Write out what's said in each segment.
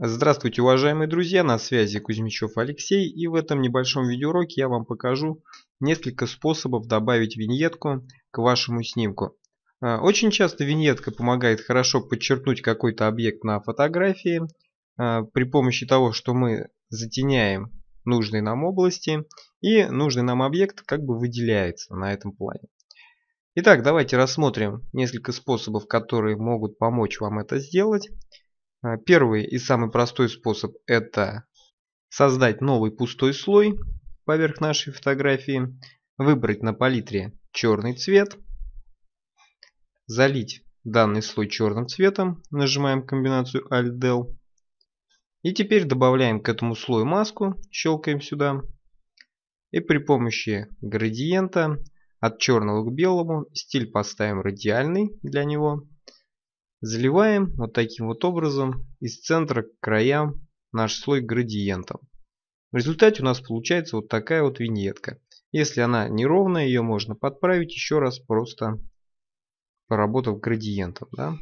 Здравствуйте, уважаемые друзья, на связи Кузьмичев Алексей и в этом небольшом видеоуроке я вам покажу несколько способов добавить виньетку к вашему снимку. А, очень часто виньетка помогает хорошо подчеркнуть какой-то объект на фотографии а, при помощи того, что мы затеняем нужные нам области и нужный нам объект как бы выделяется на этом плане. Итак, давайте рассмотрим несколько способов, которые могут помочь вам это сделать. А, первый и самый простой способ это создать новый пустой слой поверх нашей фотографии, выбрать на палитре черный цвет, залить данный слой черным цветом, нажимаем комбинацию Alt-Del. И теперь добавляем к этому слою маску, щелкаем сюда. И при помощи градиента от черного к белому стиль поставим радиальный для него. Заливаем вот таким вот образом из центра к краям наш слой градиентом. В результате у нас получается вот такая вот виньетка. Если она неровная, ее можно подправить еще раз просто поработав градиентом. Да?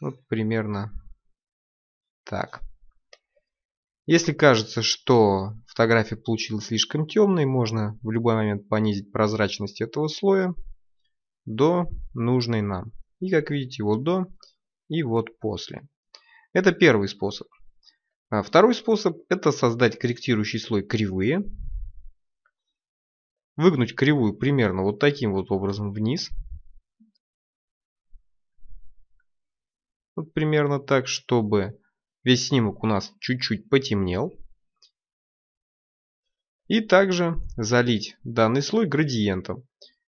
Вот примерно так. Если кажется, что фотография получилась слишком темной, можно в любой момент понизить прозрачность этого слоя до нужной нам. И как видите, вот до и вот после. Это первый способ. А второй способ это создать корректирующий слой кривые. Выгнуть кривую примерно вот таким вот образом вниз. Вот примерно так, чтобы весь снимок у нас чуть-чуть потемнел. И также залить данный слой градиентом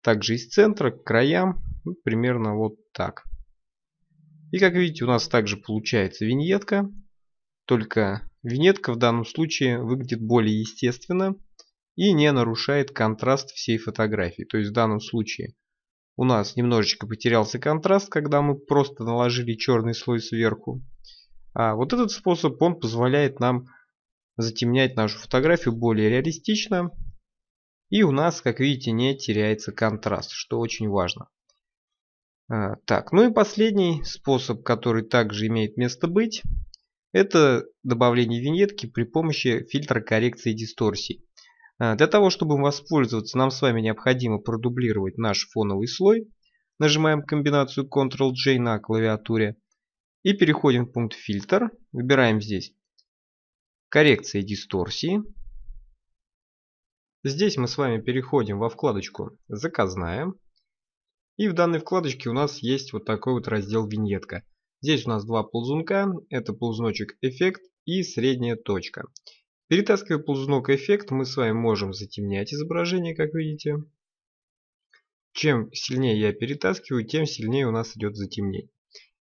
также из центра к краям, ну, примерно вот так. И как видите, у нас также получается виньетка, только виньетка в данном случае выглядит более естественно и не нарушает контраст всей фотографии. То есть в данном случае у нас немножечко потерялся контраст, когда мы просто наложили черный слой сверху. А вот этот способ, он позволяет нам затемнять нашу фотографию более реалистично и у нас, как видите, не теряется контраст, что очень важно. А, так, ну и последний способ, который также имеет место быть, это добавление виньетки при помощи фильтра коррекции дисторсий. А, для того, чтобы воспользоваться, нам с вами необходимо продублировать наш фоновый слой. Нажимаем комбинацию Ctrl-J на клавиатуре и переходим в пункт «Фильтр». Выбираем здесь «Коррекция дисторсии». Здесь мы с вами переходим во вкладочку «Заказная». И в данной вкладочке у нас есть вот такой вот раздел «Виньетка». Здесь у нас два ползунка. Это ползуночек «Эффект» и средняя точка. Перетаскивая ползунок «Эффект», мы с вами можем затемнять изображение, как видите. Чем сильнее я перетаскиваю, тем сильнее у нас идет затемнение.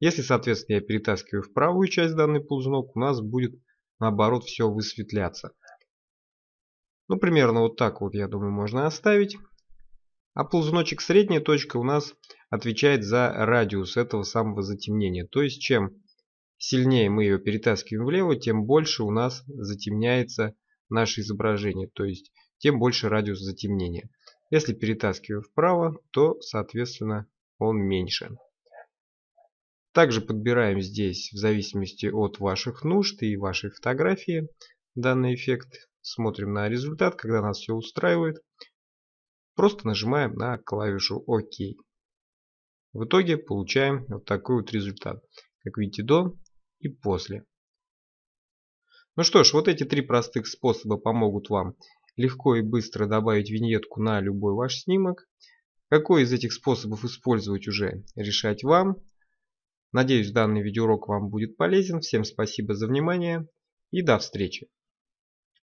Если, соответственно, я перетаскиваю в правую часть данный ползунок, у нас будет, наоборот, все высветляться. Ну, примерно вот так вот, я думаю, можно оставить. А ползуночек средняя точка у нас отвечает за радиус этого самого затемнения. То есть, чем сильнее мы ее перетаскиваем влево, тем больше у нас затемняется наше изображение. То есть, тем больше радиус затемнения. Если перетаскиваю вправо, то, соответственно, он меньше. Также подбираем здесь, в зависимости от ваших нужд и вашей фотографии, данный эффект смотрим на результат, когда нас все устраивает, просто нажимаем на клавишу ОК. В итоге получаем вот такой вот результат. Как видите, до и после. Ну что ж, вот эти три простых способа помогут вам легко и быстро добавить виньетку на любой ваш снимок. Какой из этих способов использовать уже, решать вам. Надеюсь, данный видеоурок вам будет полезен. Всем спасибо за внимание и до встречи.